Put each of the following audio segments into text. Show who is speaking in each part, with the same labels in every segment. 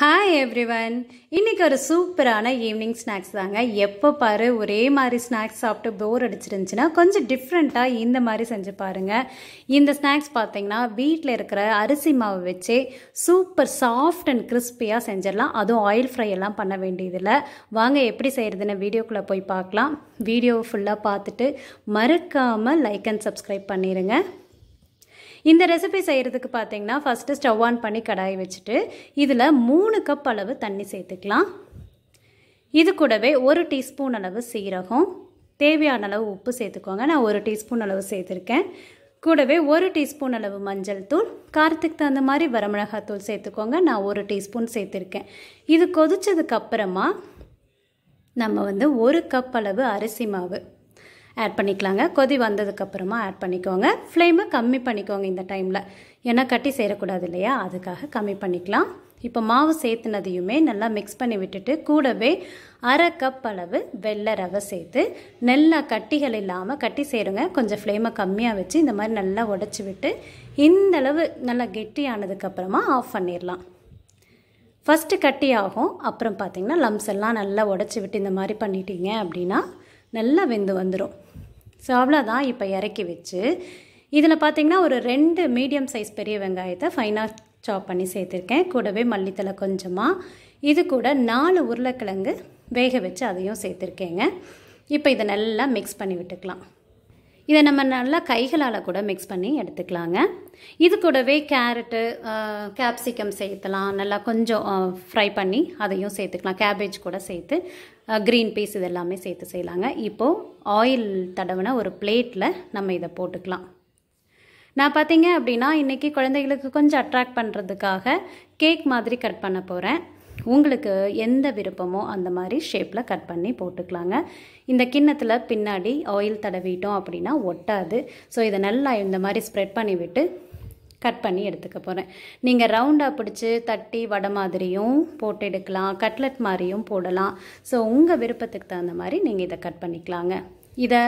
Speaker 1: hi everyone இன்னைக்கு ஒரு சூப்பரான ஈவினிங் ஸ்நாக்ஸ் தாங்க எப்போ பாரு ஒரே மாதிரி ஸ்நாக்ஸ் சாப்பிட்டு போர் அடிச்சிருந்துச்சுன்னா கொஞ்சம் டிஃப்ரெண்ட்டாக இந்த மாதிரி செஞ்சு பாருங்கள் இந்த ஸ்நாக்ஸ் பார்த்தீங்கன்னா வீட்டில் இருக்கிற அரிசி மாவு வச்சு சூப்பர் சாஃப்ட் அண்ட் கிறிஸ்பியாக செஞ்சிடலாம் அதுவும் ஆயில் ஃப்ரை எல்லாம் பண்ண வேண்டியதில்லை வாங்க எப்படி செய்கிறதுன்னு வீடியோக்குள்ளே போய் பார்க்கலாம் வீடியோ ஃபுல்லாக பார்த்துட்டு மறக்காமல் லைக் அண்ட் சப்ஸ்கிரைப் பண்ணிடுங்க இந்த ரெசிபி செய்கிறதுக்கு பார்த்தீங்கன்னா ஃபஸ்ட்டு ஸ்டவ் ஆன் பண்ணி கடாய் வச்சுட்டு இதில் மூணு கப் அளவு தண்ணி சேர்த்துக்கலாம் இது கூடவே ஒரு டீஸ்பூன் அளவு சீரகம் தேவையான அளவு உப்பு சேர்த்துக்கோங்க நான் ஒரு டீஸ்பூன் அளவு சேர்த்துருக்கேன் கூடவே ஒரு டீஸ்பூன் அளவு மஞ்சள் தூள் காரத்துக்கு தகுந்த மாதிரி வரமிளகாத்தூள் தூள் சேர்த்துக்கோங்க நான் ஒரு டீஸ்பூன் சேர்த்துருக்கேன் இது கொதித்ததுக்கப்புறமா நம்ம வந்து ஒரு கப் அளவு அரிசி மாவு ஆட் பண்ணிக்கலாங்க கொதி வந்ததுக்கப்புறமா ஆட் பண்ணிக்கோங்க ஃப்ளேமை கம்மி பண்ணிக்கோங்க இந்த டைமில் ஏன்னா கட்டி சேரக்கூடாது இல்லையா அதுக்காக கம்மி பண்ணிக்கலாம் இப்போ மாவு சேர்த்துனதையுமே நல்லா மிக்ஸ் பண்ணி விட்டுட்டு கூடவே அரை கப் அளவு வெள்ளை ரவை சேர்த்து நல்லா கட்டிகள் இல்லாமல் கட்டி சேருங்க கொஞ்சம் ஃப்ளேமை கம்மியாக வச்சு இந்த மாதிரி நல்லா உடச்சி விட்டு இந்தளவு நல்லா கெட்டியானதுக்கப்புறமா ஆஃப் பண்ணிடலாம் ஃபஸ்ட்டு கட்டி ஆகும் அப்புறம் பார்த்திங்கன்னா லம்ஸ் எல்லாம் நல்லா உடச்சி விட்டு இந்த மாதிரி பண்ணிட்டீங்க அப்படின்னா நல்லா வெந்து வந்துடும் ஸோ அவ்வளோதான் இப்போ இறக்கி வச்சு இதில் பார்த்தீங்கன்னா ஒரு ரெண்டு மீடியம் சைஸ் பெரிய வெங்காயத்தை ஃபைனாக சாப் பண்ணி சேர்த்துருக்கேன் கூடவே மல்லித்தலை கொஞ்சமாக இது கூட நாலு உருளைக்கிழங்கு வேக வச்சு அதையும் சேர்த்துருக்கேங்க இப்போ இதை நல்லா மிக்ஸ் பண்ணி விட்டுக்கலாம் இதை நம்ம நல்லா கைகளால் கூட மிக்ஸ் பண்ணி எடுத்துக்கலாங்க இது கூடவே கேரட்டு கேப்சிகம் சேர்த்துலாம் நல்லா கொஞ்சம் ஃப்ரை பண்ணி அதையும் சேர்த்துக்கலாம் கேபேஜ் கூட சேர்த்து க்ரீன் பீஸ் இதெல்லாமே சேர்த்து செய்யலாங்க இப்போது ஆயில் தடவின ஒரு பிளேட்டில் நம்ம இதை போட்டுக்கலாம் நான் பார்த்தீங்க அப்படின்னா இன்றைக்கி குழந்தைகளுக்கு கொஞ்சம் அட்ராக்ட் பண்ணுறதுக்காக கேக் மாதிரி கட் பண்ண போகிறேன் உங்களுக்கு எந்த விருப்பமோ அந்த மாதிரி ஷேப்பில் கட் பண்ணி போட்டுக்கலாங்க இந்த கிண்ணத்தில் பின்னாடி ஆயில் தடவிட்டோம் அப்படின்னா ஒட்டாது ஸோ இதை நல்லா இந்த மாதிரி ஸ்ப்ரெட் பண்ணி விட்டு கட் பண்ணி எடுத்துக்க போகிறேன் நீங்கள் ரவுண்டாக பிடிச்சி தட்டி வடை மாதிரியும் போட்டு எடுக்கலாம் கட்லட் மாதிரியும் போடலாம் ஸோ உங்கள் விருப்பத்துக்கு தகுந்த மாதிரி நீங்கள் இதை கட் பண்ணிக்கலாங்க இதை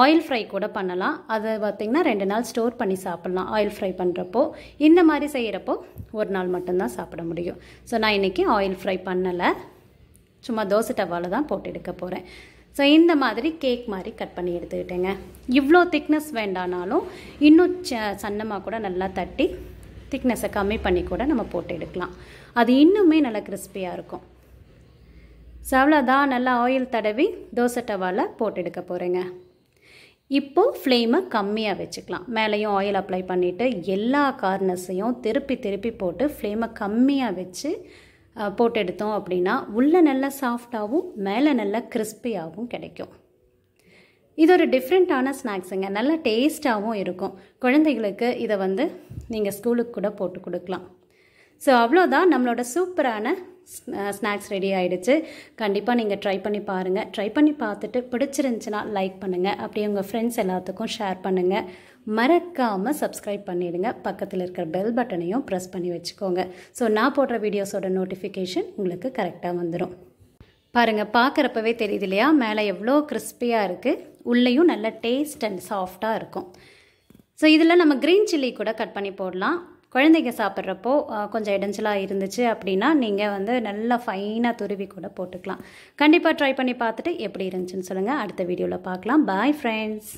Speaker 1: ஆயில் ஃப்ரை கூட பண்ணலாம் அதை பார்த்திங்கன்னா ரெண்டு நாள் ஸ்டோர் பண்ணி சாப்பிட்லாம் ஆயில் ஃப்ரை பண்ணுறப்போ இந்த மாதிரி செய்கிறப்போ ஒரு நாள் மட்டும்தான் சாப்பிட முடியும் ஸோ நான் இன்றைக்கி ஆயில் ஃப்ரை பண்ணலை சும்மா தோசை டவாவில் தான் போட்டு எடுக்க போகிறேன் ஸோ இந்த மாதிரி கேக் மாதிரி கட் பண்ணி எடுத்துக்கிட்டேங்க இவ்வளோ திக்னஸ் வேண்டானாலும் இன்னும் ச சன்னமாக கூட நல்லா தட்டி திக்னஸை கம்மி பண்ணி கூட நம்ம போட்டு எடுக்கலாம் அது இன்னுமே நல்லா கிறிஸ்பியாக இருக்கும் சவ்வளோதான் நல்லா ஆயில் தடவி தோசை டவாவில் போட்டு எடுக்க போகிறேங்க இப்போது ஃப்ளேமை கம்மியாக வச்சுக்கலாம் மேலேயும் ஆயில் அப்ளை பண்ணிவிட்டு எல்லா கார்னர்ஸையும் திருப்பி திருப்பி போட்டு ஃப்ளேமை கம்மியாக வச்சு போட்டு எடுத்தோம் அப்படின்னா உள்ளே நல்லா சாஃப்டாகவும் மேலே நல்லா கிறிஸ்பியாகவும் கிடைக்கும் இது ஒரு டிஃப்ரெண்ட்டான ஸ்நாக்ஸுங்க நல்லா டேஸ்ட்டாகவும் இருக்கும் குழந்தைகளுக்கு இதை வந்து நீங்கள் ஸ்கூலுக்கு கூட போட்டு கொடுக்கலாம் ஸோ அவ்வளோதான் நம்மளோட சூப்பரான ஸ்நாக்ஸ் ரெடி ஆகிடுச்சு கண்டிப்பாக நீங்கள் ட்ரை பண்ணி பாருங்கள் ட்ரை பண்ணி பார்த்துட்டு பிடிச்சிருந்துச்சின்னா லைக் பண்ணுங்கள் அப்படியே உங்கள் ஃப்ரெண்ட்ஸ் எல்லாத்துக்கும் ஷேர் பண்ணுங்கள் மறக்காமல் சப்ஸ்கிரைப் பண்ணிவிடுங்க பக்கத்தில் இருக்கிற பெல் பட்டனையும் ப்ரெஸ் பண்ணி வச்சுக்கோங்க ஸோ நான் போடுற வீடியோஸோட நோட்டிஃபிகேஷன் உங்களுக்கு கரெக்டாக வந்துடும் பாருங்கள் பார்க்குறப்பவே தெரியுது இல்லையா மேலே எவ்வளோ கிறிஸ்பியாக இருக்குது உள்ளேயும் நல்ல டேஸ்ட் அண்ட் சாஃப்டாக இருக்கும் ஸோ இதில் நம்ம க்ரீன் சில்லி கூட கட் பண்ணி போடலாம் குழந்தைங்க சாப்பிட்றப்போ கொஞ்சம் இடைஞ்சலாக இருந்துச்சு அப்படின்னா நீங்கள் வந்து நல்லா ஃபைனாக துருவி கூட போட்டுக்கலாம் கண்டிப்பாக ட்ரை பண்ணி பார்த்துட்டு எப்படி இருந்துச்சுன்னு சொல்லுங்கள் அடுத்த வீடியோவில் பார்க்கலாம் பாய் ஃப்ரெண்ட்ஸ்